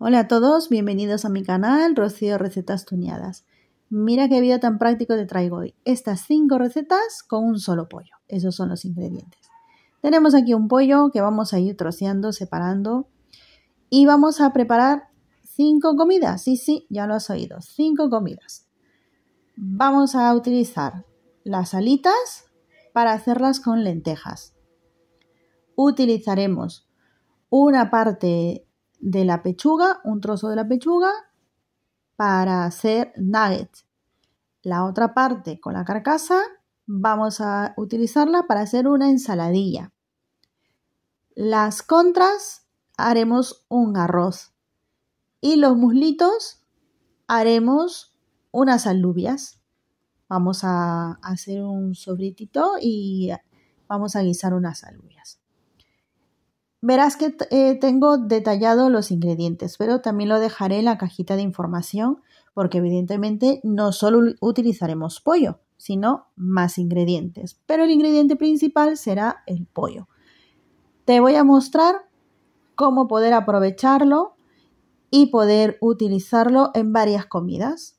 Hola a todos, bienvenidos a mi canal Rocío Recetas Tuñadas. Mira qué video tan práctico te traigo hoy. Estas cinco recetas con un solo pollo. Esos son los ingredientes. Tenemos aquí un pollo que vamos a ir troceando, separando. Y vamos a preparar cinco comidas. Sí, sí, ya lo has oído. cinco comidas. Vamos a utilizar las alitas para hacerlas con lentejas. Utilizaremos una parte de la pechuga, un trozo de la pechuga para hacer nuggets. La otra parte con la carcasa vamos a utilizarla para hacer una ensaladilla. Las contras haremos un arroz y los muslitos haremos unas alubias. Vamos a hacer un sobritito y vamos a guisar unas alubias. Verás que eh, tengo detallado los ingredientes, pero también lo dejaré en la cajita de información porque evidentemente no solo utilizaremos pollo, sino más ingredientes. Pero el ingrediente principal será el pollo. Te voy a mostrar cómo poder aprovecharlo y poder utilizarlo en varias comidas,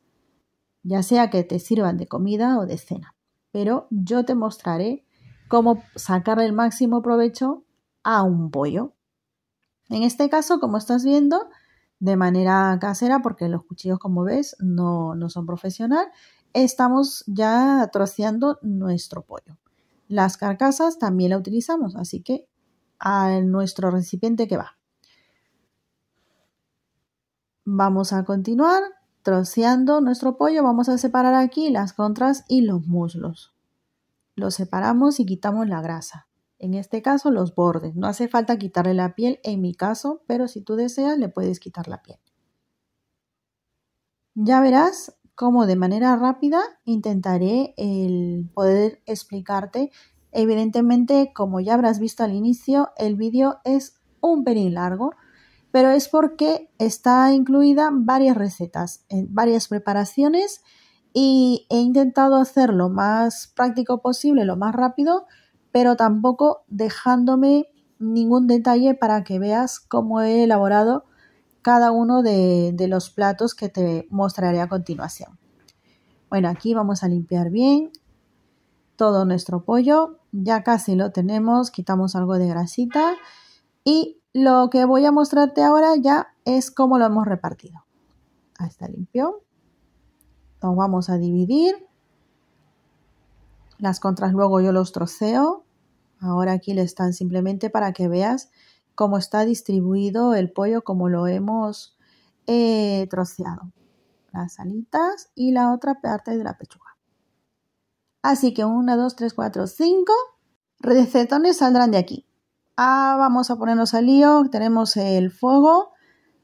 ya sea que te sirvan de comida o de cena. Pero yo te mostraré cómo sacarle el máximo provecho a un pollo. En este caso, como estás viendo, de manera casera, porque los cuchillos, como ves, no, no son profesional, estamos ya troceando nuestro pollo. Las carcasas también la utilizamos, así que a nuestro recipiente que va. Vamos a continuar troceando nuestro pollo. Vamos a separar aquí las contras y los muslos. Los separamos y quitamos la grasa. En este caso, los bordes. No hace falta quitarle la piel en mi caso, pero si tú deseas, le puedes quitar la piel. Ya verás cómo de manera rápida intentaré el poder explicarte. Evidentemente, como ya habrás visto al inicio, el vídeo es un pelín largo, pero es porque está incluida varias recetas, eh, varias preparaciones y he intentado hacer lo más práctico posible, lo más rápido, pero tampoco dejándome ningún detalle para que veas cómo he elaborado cada uno de, los platos que te mostraré a continuación. Bueno, aquí vamos a limpiar bien todo nuestro pollo. Ya casi lo tenemos, quitamos algo de grasita. Y lo que voy a mostrarte ahora ya es cómo lo hemos repartido. Ahí está limpio. lo vamos a dividir las contras luego yo los troceo. Ahora aquí le están simplemente para que veas cómo está distribuido el pollo, como lo hemos eh, troceado. Las alitas y la otra parte de la pechuga. Así que 1, 2, 3, 4, 5 recetones saldrán de aquí. Ah, vamos a ponernos al lío. Tenemos el fuego,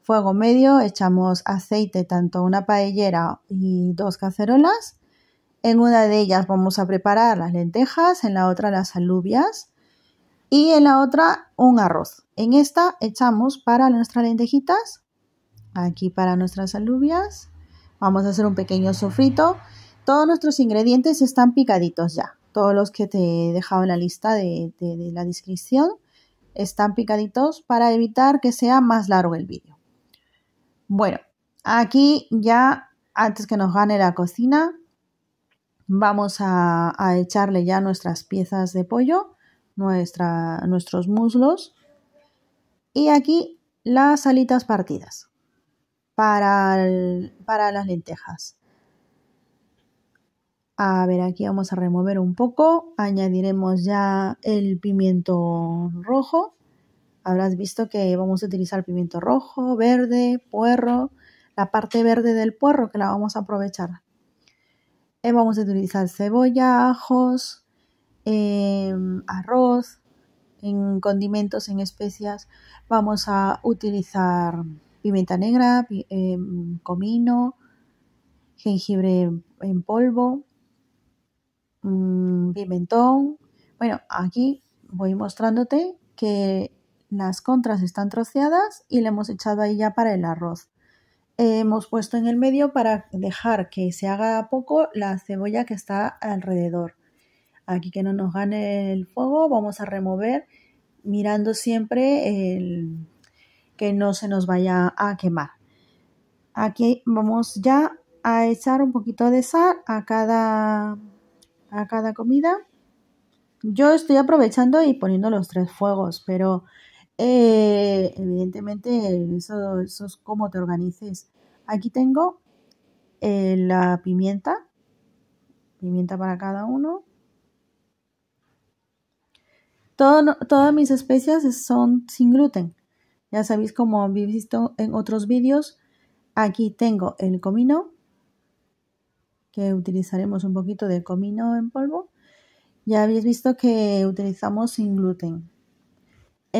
fuego medio, echamos aceite tanto una paellera y dos cacerolas en una de ellas vamos a preparar las lentejas, en la otra las alubias y en la otra un arroz. En esta echamos para nuestras lentejitas, aquí para nuestras alubias. Vamos a hacer un pequeño sofrito. Todos nuestros ingredientes están picaditos ya. Todos los que te he dejado en la lista de, la descripción están picaditos para evitar que sea más largo el vídeo. Bueno, aquí ya antes que nos gane la cocina, Vamos a, echarle ya nuestras piezas de pollo, nuestros muslos y aquí las alitas partidas para, para las lentejas. A ver, aquí vamos a remover un poco. Añadiremos ya el pimiento rojo. Habrás visto que vamos a utilizar pimiento rojo, verde, puerro. La parte verde del puerro que la vamos a aprovechar eh, vamos a utilizar cebolla, ajos, em, arroz, en condimentos, en especias. Vamos a utilizar pimienta negra, em, comino, jengibre en polvo, mm, pimentón. Bueno, aquí voy mostrándote que las contras están troceadas y le hemos echado ahí ya para el arroz hemos puesto en el medio para dejar que se haga poco la cebolla que está alrededor. Aquí que no nos gane el fuego, vamos a remover mirando siempre el, que no se nos vaya a quemar. Aquí vamos ya a echar un poquito de sal a cada, a cada comida. Yo estoy aprovechando y poniendo los tres fuegos, pero eh, evidentemente, eso, eso, es como te organices. Aquí tengo eh, la pimienta, pimienta para cada uno. todas mis especias son sin gluten. Ya sabéis, como habéis visto en otros vídeos, aquí tengo el comino, que utilizaremos un poquito de comino en polvo. Ya habéis visto que utilizamos sin gluten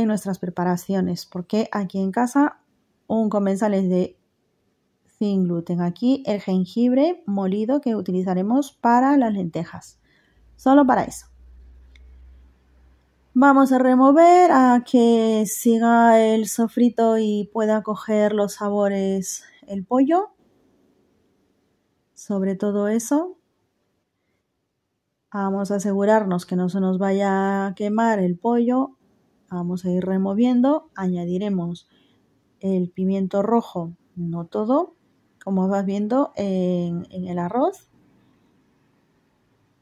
nuestras preparaciones, porque aquí en casa un comensal es de sin gluten. Aquí el jengibre molido que utilizaremos para las lentejas. Solo para eso. Vamos a remover a que siga el sofrito y pueda coger los sabores el pollo. Sobre todo eso. Vamos a asegurarnos que no se nos vaya a quemar el pollo Vamos a ir removiendo, añadiremos el pimiento rojo, no todo, como vas viendo en, el arroz.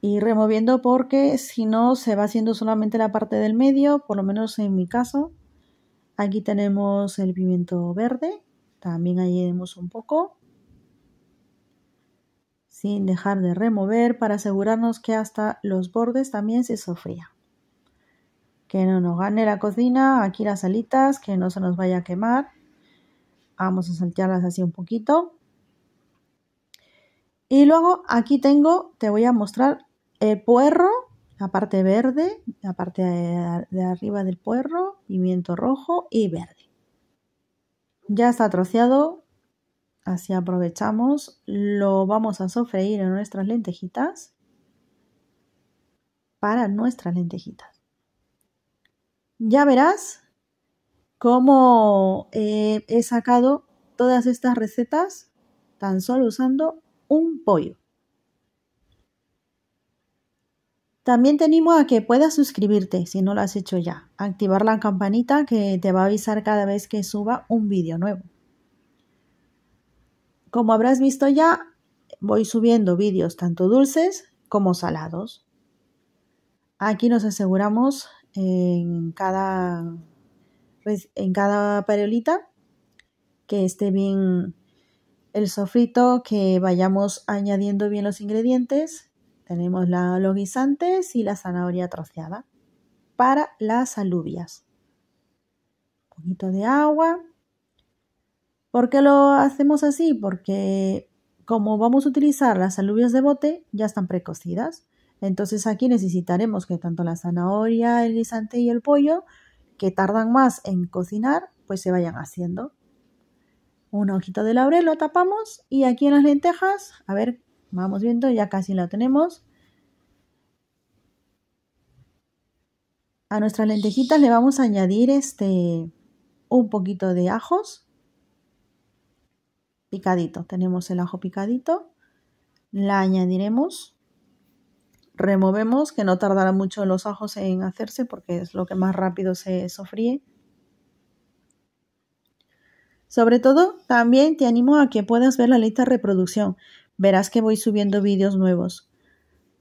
Y removiendo porque si no se va haciendo solamente la parte del medio, por lo menos en mi caso. Aquí tenemos el pimiento verde, también añadimos un poco. Sin dejar de remover para asegurarnos que hasta los bordes también se sofría que no nos gane la cocina, aquí las alitas, que no se nos vaya a quemar. Vamos a saltearlas así un poquito. Y luego aquí tengo, te voy a mostrar el puerro, la parte verde, la parte de arriba del puerro, pimiento rojo y verde. Ya está troceado, así aprovechamos. Lo vamos a sofreír en nuestras lentejitas. Para nuestras lentejitas. Ya verás cómo eh, he sacado todas estas recetas tan solo usando un pollo. También te animo a que puedas suscribirte si no lo has hecho ya, activar la campanita que te va a avisar cada vez que suba un vídeo nuevo. Como habrás visto ya, voy subiendo vídeos tanto dulces como salados. Aquí nos aseguramos en cada, pues, en cada que esté bien el sofrito, que vayamos añadiendo bien los ingredientes. Tenemos la, los guisantes y la zanahoria troceada para las alubias. Un poquito de agua. porque lo hacemos así? Porque como vamos a utilizar las alubias de bote, ya están precocidas. Entonces aquí necesitaremos que tanto la zanahoria, el guisante y el pollo, que tardan más en cocinar, pues se vayan haciendo. Un ojito de laurel lo tapamos y aquí en las lentejas, a ver, vamos viendo, ya casi lo tenemos. A nuestras lentejitas le vamos a añadir este un poquito de ajos picadito. Tenemos el ajo picadito. La añadiremos removemos, que no tardará mucho los ajos en hacerse porque es lo que más rápido se sofríe. Sobre todo, también te animo a que puedas ver la lista de reproducción. Verás que voy subiendo vídeos nuevos.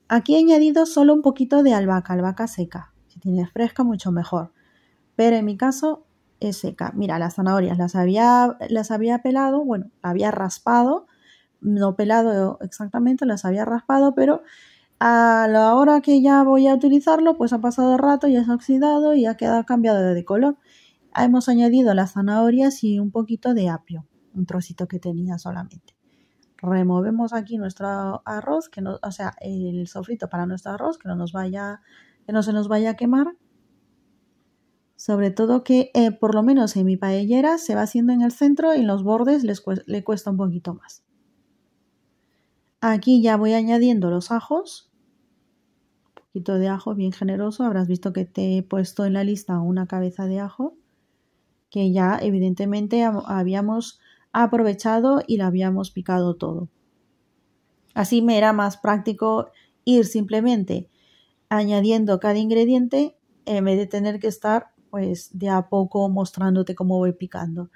Aquí he añadido solo un poquito de albahaca, albahaca seca. Si tienes fresca, mucho mejor. Pero en mi caso es seca. Mira, las zanahorias las había, las había pelado, bueno, había raspado, no pelado exactamente, las había raspado, pero a la hora que ya voy a utilizarlo, pues ha pasado rato, y se ha oxidado y ha quedado cambiado de color. Hemos añadido las zanahorias y un poquito de apio, un trocito que tenía solamente. Removemos aquí nuestro arroz, que no, o sea, el sofrito para nuestro arroz, que no, nos vaya, que no se nos vaya a quemar. Sobre todo que eh, por lo menos en mi paellera se va haciendo en el centro y en los bordes le cuesta un poquito más. Aquí ya voy añadiendo los ajos de ajo bien generoso. Habrás visto que te he puesto en la lista una cabeza de ajo que ya evidentemente habíamos aprovechado y la habíamos picado todo. Así me era más práctico ir simplemente añadiendo cada ingrediente en vez de tener que estar pues de a poco mostrándote cómo voy picando.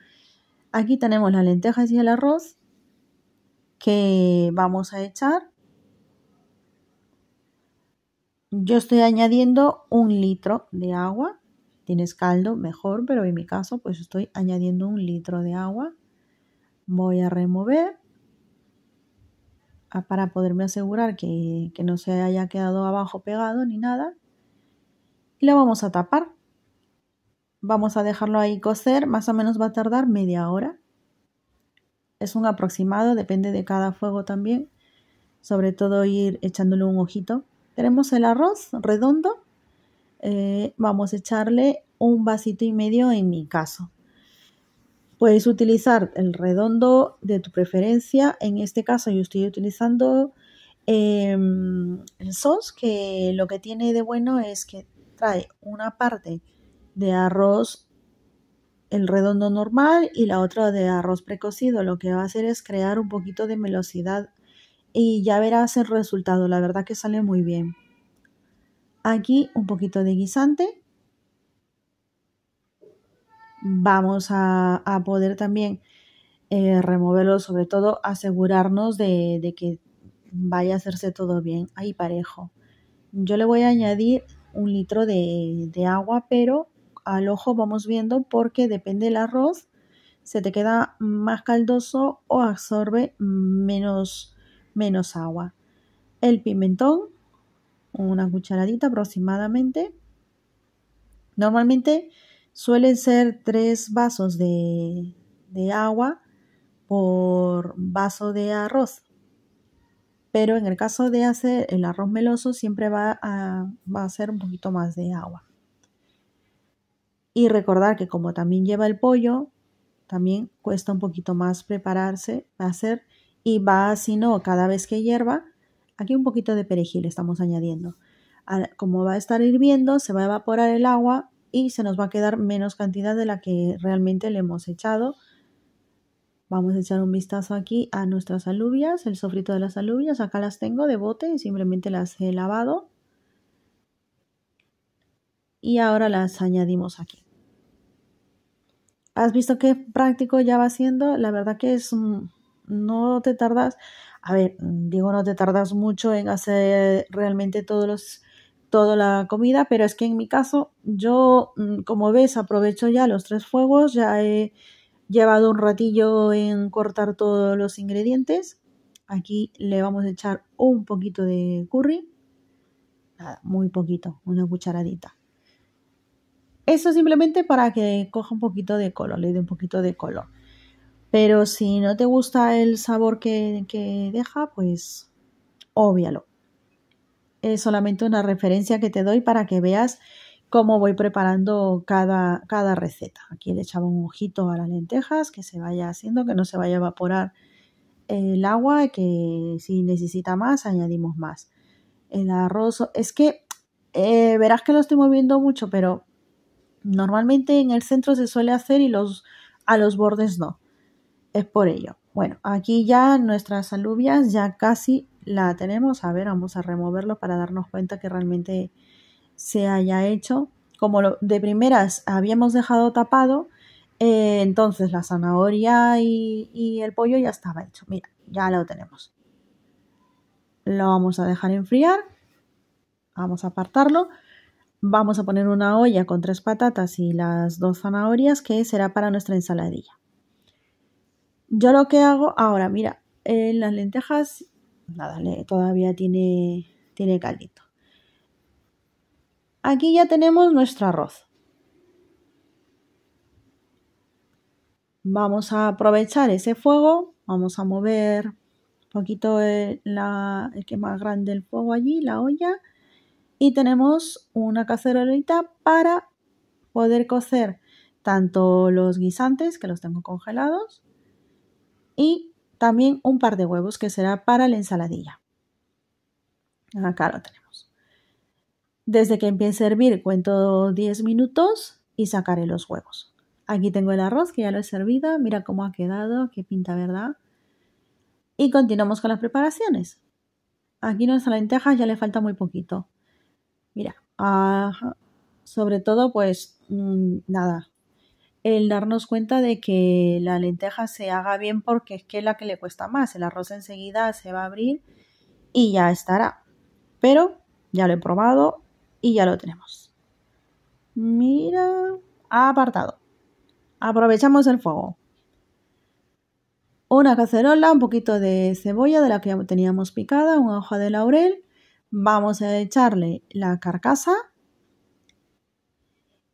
Aquí tenemos las lentejas y el arroz que vamos a echar yo estoy añadiendo un litro de agua. Tienes caldo, mejor, pero en mi caso, pues estoy añadiendo un litro de agua. Voy a remover ah, para poderme asegurar que, no se haya quedado abajo pegado ni nada. Y lo vamos a tapar. Vamos a dejarlo ahí cocer, más o menos va a tardar media hora. Es un aproximado, depende de cada fuego también. Sobre todo ir echándole un ojito tenemos el arroz redondo. Eh, vamos a echarle un vasito y medio en mi caso. Puedes utilizar el redondo de tu preferencia. En este caso yo estoy utilizando em, el sos, que lo que tiene de bueno es que trae una parte de arroz, el redondo normal, y la otra de arroz precocido. Lo que va a hacer es crear un poquito de melosidad y ya verás el resultado, la verdad que sale muy bien. Aquí un poquito de guisante. Vamos a, poder también eh, removerlo, sobre todo asegurarnos de, que vaya a hacerse todo bien, ahí parejo. Yo le voy a añadir un litro de, de, agua, pero al ojo vamos viendo porque depende del arroz, se te queda más caldoso o absorbe menos, menos agua. El pimentón, una cucharadita aproximadamente. Normalmente suelen ser tres vasos de, agua por vaso de arroz. Pero en el caso de hacer el arroz meloso siempre va a, va a ser un poquito más de agua. Y recordar que como también lleva el pollo, también cuesta un poquito más prepararse, hacer y va si no, cada vez que hierva, aquí un poquito de perejil estamos añadiendo. Como va a estar hirviendo, se va a evaporar el agua y se nos va a quedar menos cantidad de la que realmente le hemos echado. Vamos a echar un vistazo aquí a nuestras alubias, el sofrito de las alubias. Acá las tengo de bote y simplemente las he lavado. Y ahora las añadimos aquí. ¿Has visto qué práctico ya va siendo? La verdad que es un, no te tardas, a ver, mm, digo no te tardas mucho en hacer realmente todos toda la comida, pero es que en mi caso yo, mm, como ves, aprovecho ya los tres fuegos, ya he llevado un ratillo en cortar todos los ingredientes. Aquí le vamos a echar un poquito de curry, nada, muy poquito, una cucharadita. Eso simplemente para que coja un poquito de color, le dé un poquito de color. Pero si no te gusta el sabor que, deja, pues obvialo. Es solamente una referencia que te doy para que veas cómo voy preparando cada, cada receta. Aquí le echaba un ojito a las lentejas, que se vaya haciendo, que no se vaya a evaporar el agua, que si necesita más, añadimos más. El arroz, es que eh, verás que lo estoy moviendo mucho, pero normalmente en el centro se suele hacer y los, a los bordes no. Es por ello. Bueno, aquí ya nuestras alubias ya casi la tenemos. A ver, vamos a removerlo para darnos cuenta que realmente se haya hecho. Como de primeras habíamos dejado tapado, eh, entonces la zanahoria y el pollo ya estaba hecho. Mira, ya lo tenemos. Lo vamos a dejar enfriar. Vamos a apartarlo vamos a poner una olla con tres patatas y las dos zanahorias que será para nuestra ensaladilla. Yo lo que hago ahora, mira, en las lentejas, nada, todavía tiene, tiene caldito. Aquí ya tenemos nuestro arroz. Vamos a aprovechar ese fuego, vamos a mover un poquito el que más grande el fuego allí, la olla, y tenemos una cacerolita para poder cocer tanto los guisantes, que los tengo congelados, y también un par de huevos que será para la ensaladilla. Acá lo tenemos. Desde que empiece a hervir cuento 10 minutos y sacaré los huevos. Aquí tengo el arroz que ya lo he servido. Mira cómo ha quedado, qué pinta, ¿verdad? Y continuamos con las preparaciones. Aquí nuestra lenteja ya le falta muy poquito. Mira, sobre todo pues mm, nada, el darnos cuenta de que la lenteja se haga bien porque es que es la que le cuesta más. El arroz enseguida se va a abrir y ya estará. Pero ya lo he probado y ya lo tenemos. Mira, ha apartado. Aprovechamos el fuego. Una cacerola, un poquito de cebolla de la que teníamos picada, una hoja de laurel. Vamos a echarle la carcasa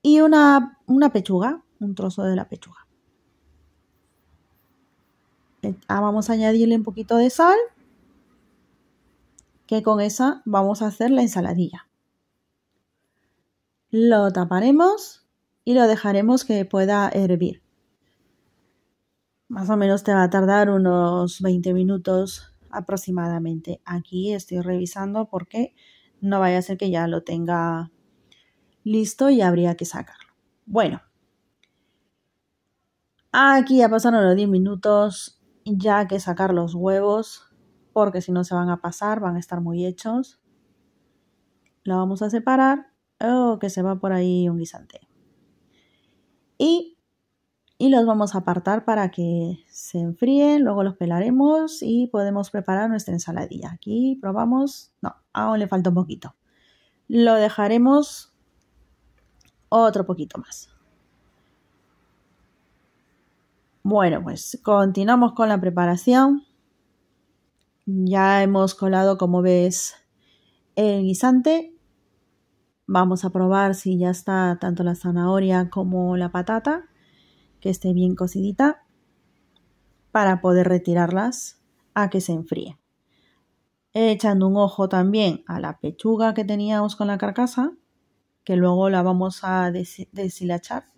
y una, una pechuga, un trozo de la pechuga. Ah, vamos a añadirle un poquito de sal, que con esa vamos a hacer la ensaladilla. Lo taparemos y lo dejaremos que pueda hervir. Más o menos te va a tardar unos 20 minutos aproximadamente. Aquí estoy revisando porque no vaya a ser que ya lo tenga listo y habría que sacarlo. Bueno, Aquí ya pasaron los 10 minutos, ya que sacar los huevos, porque si no se van a pasar, van a estar muy hechos. lo vamos a separar, oh, que se va por ahí un guisante. Y, y los vamos a apartar para que se enfríen, luego los pelaremos y podemos preparar nuestra ensaladilla. Aquí probamos, no, aún le falta un poquito. Lo dejaremos otro poquito más. Bueno, pues continuamos con la preparación. Ya hemos colado, como ves, el guisante. Vamos a probar si ya está tanto la zanahoria como la patata, que esté bien cocidita, para poder retirarlas a que se enfríe. Echando un ojo también a la pechuga que teníamos con la carcasa, que luego la vamos a deshilachar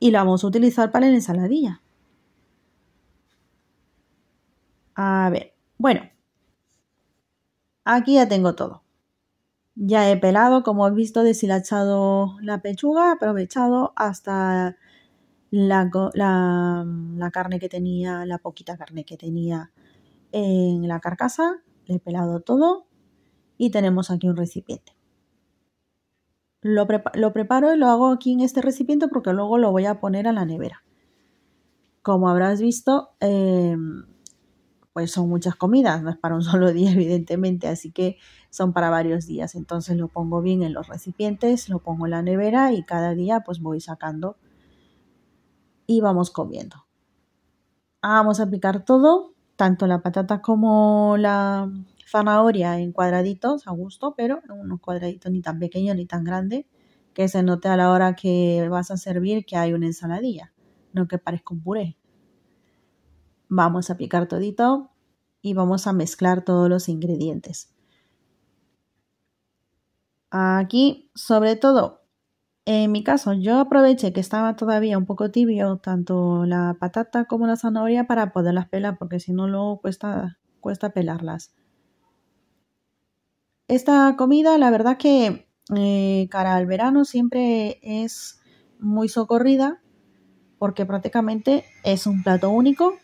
y la vamos a utilizar para la ensaladilla. A ver, bueno, aquí ya tengo todo. Ya he pelado, como has visto, deshilachado la pechuga, aprovechado hasta la, la, carne que tenía, la poquita carne que tenía en la carcasa, le he pelado todo y tenemos aquí un recipiente. Lo, preparo y lo hago aquí en este recipiente porque luego lo voy a poner a la nevera. Como habrás visto, em, pues son muchas comidas, no es para un solo día evidentemente, así que son para varios días. Entonces lo pongo bien en los recipientes, lo pongo en la nevera y cada día pues voy sacando y vamos comiendo. Ah, vamos a picar todo, tanto la patata como la, zanahoria en cuadraditos a gusto, pero en unos cuadraditos ni tan pequeños ni tan grandes que se note a la hora que vas a servir que hay una ensaladilla, no que parezca un puré. Vamos a picar todito y vamos a mezclar todos los ingredientes. Aquí, sobre todo, en mi caso, yo aproveché que estaba todavía un poco tibio tanto la patata como la zanahoria para poderlas pelar, porque si no luego cuesta, cuesta pelarlas. Esta comida, la verdad que eh, cara al verano siempre es muy socorrida porque prácticamente es un plato único.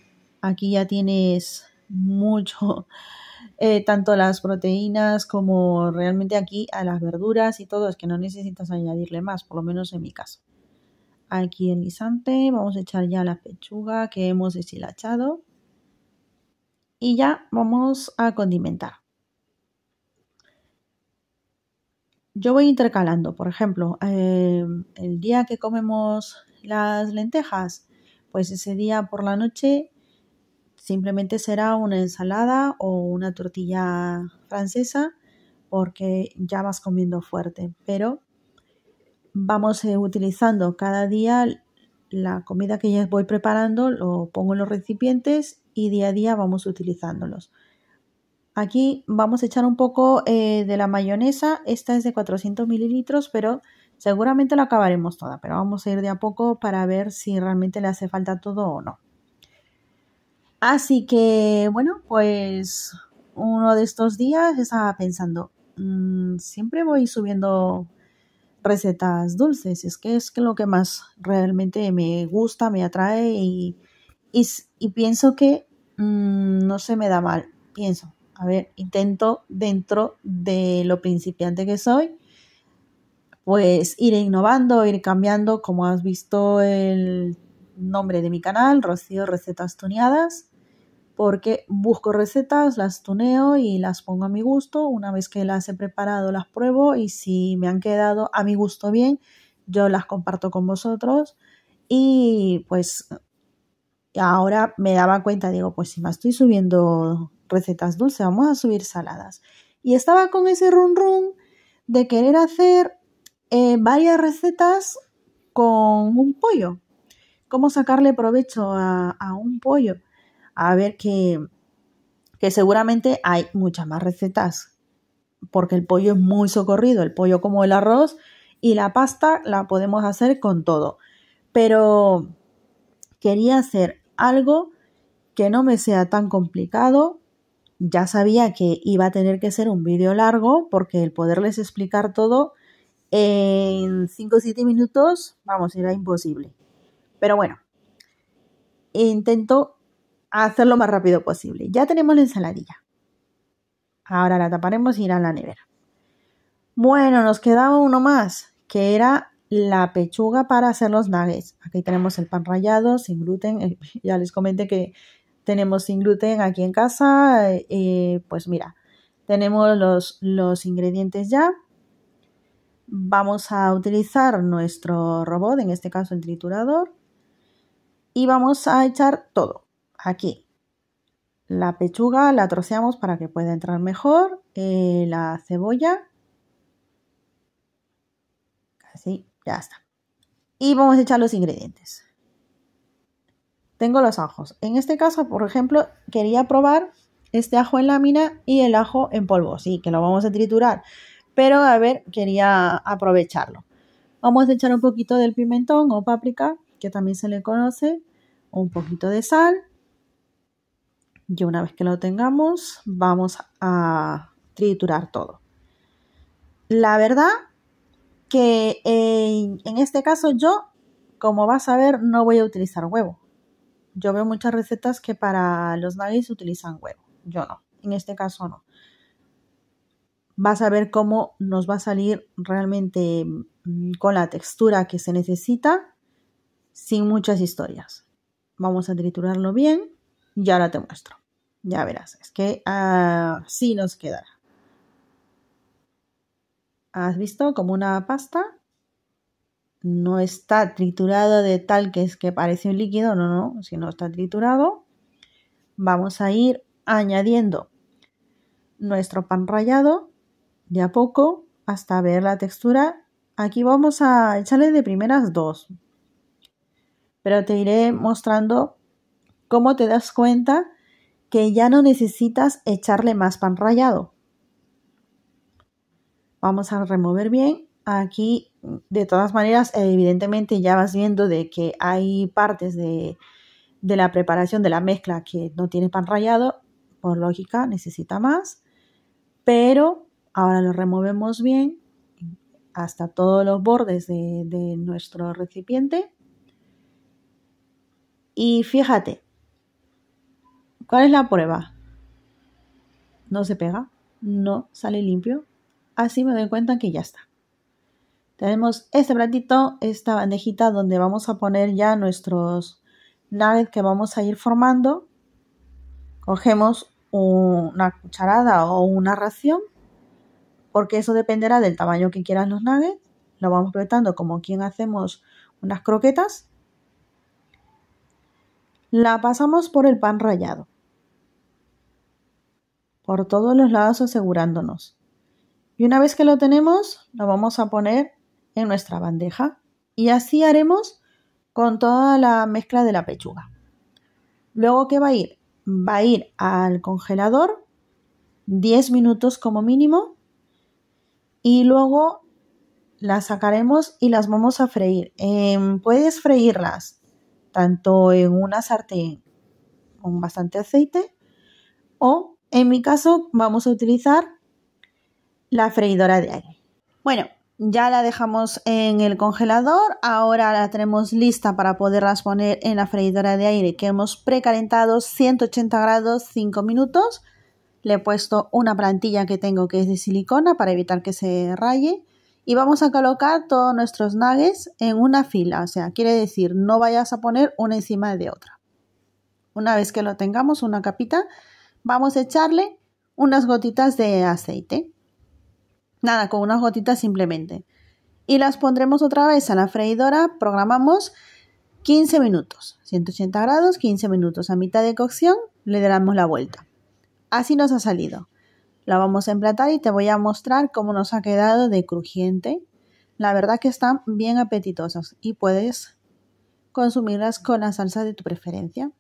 Aquí ya tienes mucho, eh, tanto las proteínas como realmente aquí a las verduras y todo, es que no necesitas añadirle más, por lo menos en mi caso. Aquí el guisante, vamos a echar ya la pechuga que hemos deshilachado y ya vamos a condimentar. yo voy intercalando, por ejemplo, em, el día que comemos las lentejas, pues ese día por la noche simplemente será una ensalada o una tortilla francesa porque ya vas comiendo fuerte, pero vamos eh, utilizando cada día la comida que ya voy preparando, lo pongo en los recipientes y día a día vamos utilizándolos. Aquí vamos a echar un poco eh, de la mayonesa. Esta es de 400 mililitros, pero seguramente la acabaremos toda. Pero vamos a ir de a poco para ver si realmente le hace falta todo o no. Así que, bueno, pues uno de estos días estaba pensando, mm, siempre voy subiendo recetas dulces. Es que es lo que más realmente me gusta, me atrae y, y, pienso que mm, no se me da mal. Pienso, a ver, intento dentro de lo principiante que soy, pues ir innovando, ir cambiando, como has visto el nombre de mi canal, Rocío Recetas Tuneadas, porque busco recetas, las tuneo y las pongo a mi gusto. Una vez que las he preparado, las pruebo y si me han quedado a mi gusto bien, yo las comparto con vosotros. Y pues ahora me daba cuenta, digo, pues si me estoy subiendo recetas dulces, vamos a subir saladas. Y estaba con ese run run de querer hacer eh, varias recetas con un pollo. ¿Cómo sacarle provecho a, a un pollo? A ver que, que seguramente hay muchas más recetas, porque el pollo es muy socorrido, el pollo como el arroz y la pasta la podemos hacer con todo. Pero quería hacer algo que no me sea tan complicado, ya sabía que iba a tener que ser un vídeo largo porque el poderles explicar todo en 5 o 7 minutos, vamos, era imposible. Pero bueno, intento hacerlo lo más rápido posible. Ya tenemos la ensaladilla. Ahora la taparemos y irá a la nevera. Bueno, nos quedaba uno más, que era la pechuga para hacer los nuggets. Aquí tenemos el pan rallado, sin gluten. Ya les comenté que tenemos sin gluten aquí en casa, eh, pues mira, tenemos los, ingredientes ya. Vamos a utilizar nuestro robot, en este caso el triturador, y vamos a echar todo aquí. La pechuga la troceamos para que pueda entrar mejor, eh, la cebolla, así, ya está. Y vamos a echar los ingredientes tengo los ajos. En este caso, por ejemplo, quería probar este ajo en lámina y el ajo en polvo, sí, que lo vamos a triturar, pero a ver, quería aprovecharlo. Vamos a echar un poquito del pimentón o páprica, que también se le conoce, un poquito de sal. Y una vez que lo tengamos, vamos a triturar todo. La verdad que en este caso yo, como vas a ver, no voy a utilizar huevo yo veo muchas recetas que para los nuggets utilizan huevo. Yo no. En este caso no. Vas a ver cómo nos va a salir realmente mm, con la textura que se necesita sin muchas historias. Vamos a triturarlo bien y ahora te muestro. Ya verás, es que así nos quedará. ¿Has visto? Como una pasta no está triturado de tal que es que parece un líquido, no, no, si no está triturado, vamos a ir añadiendo nuestro pan rallado de a poco hasta ver la textura. Aquí vamos a echarle de primeras dos, pero te iré mostrando cómo te das cuenta que ya no necesitas echarle más pan rallado. Vamos a remover bien. Aquí de todas maneras, evidentemente ya vas viendo de que hay partes de, la preparación de la mezcla que no tiene pan rallado, por lógica necesita más, pero ahora lo removemos bien hasta todos los bordes de, de nuestro recipiente. Y fíjate, ¿cuál es la prueba? No se pega, no sale limpio. Así me doy cuenta que ya está tenemos este platito, esta bandejita donde vamos a poner ya nuestros nuggets que vamos a ir formando. Cogemos una cucharada o una ración, porque eso dependerá del tamaño que quieran los nuggets. Lo vamos apretando como quien hacemos unas croquetas. La pasamos por el pan rallado. Por todos los lados asegurándonos. Y una vez que lo tenemos, lo vamos a poner en nuestra bandeja y así haremos con toda la mezcla de la pechuga. Luego que va a ir, va a ir al congelador 10 minutos como mínimo y luego las sacaremos y las vamos a freír. Em, puedes freírlas tanto en una sartén con bastante aceite o en mi caso vamos a utilizar la freidora de aire. Bueno, ya la dejamos en el congelador, ahora la tenemos lista para poderlas poner en la freidora de aire que hemos precalentado 180 grados 5 minutos. Le he puesto una plantilla que tengo que es de silicona para evitar que se raye y vamos a colocar todos nuestros nuggets en una fila, o sea, quiere decir no vayas a poner una encima de otra. Una vez que lo tengamos, una capita, vamos a echarle unas gotitas de aceite. Nada, con unas gotitas simplemente. Y las pondremos otra vez a la freidora, programamos 15 minutos, 180 grados, 15 minutos. A mitad de cocción le damos la vuelta. Así nos ha salido. La vamos a emplatar y te voy a mostrar cómo nos ha quedado de crujiente. La verdad que están bien apetitosas y puedes consumirlas con la salsa de tu preferencia.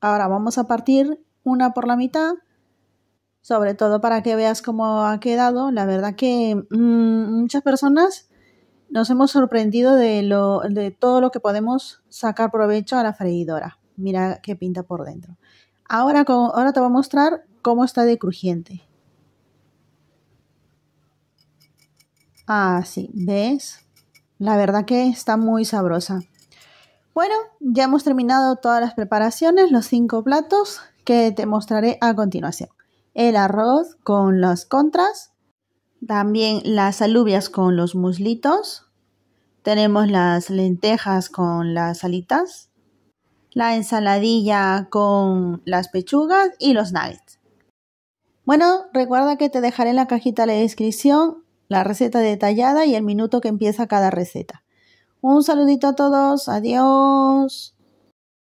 Ahora vamos a partir una por la mitad sobre todo para que veas cómo ha quedado. La verdad que mm, muchas personas nos hemos sorprendido de, de todo lo que podemos sacar provecho a la freidora. Mira qué pinta por dentro. Ahora, ahora te voy a mostrar cómo está de crujiente. Así, ah, ¿ves? La verdad que está muy sabrosa. Bueno, ya hemos terminado todas las preparaciones, los cinco platos que te mostraré a continuación el arroz con las contras, también las alubias con los muslitos, tenemos las lentejas con las alitas, la ensaladilla con las pechugas y los nuggets. Bueno, recuerda que te dejaré en la cajita de descripción la receta detallada y el minuto que empieza cada receta. Un saludito a todos, adiós.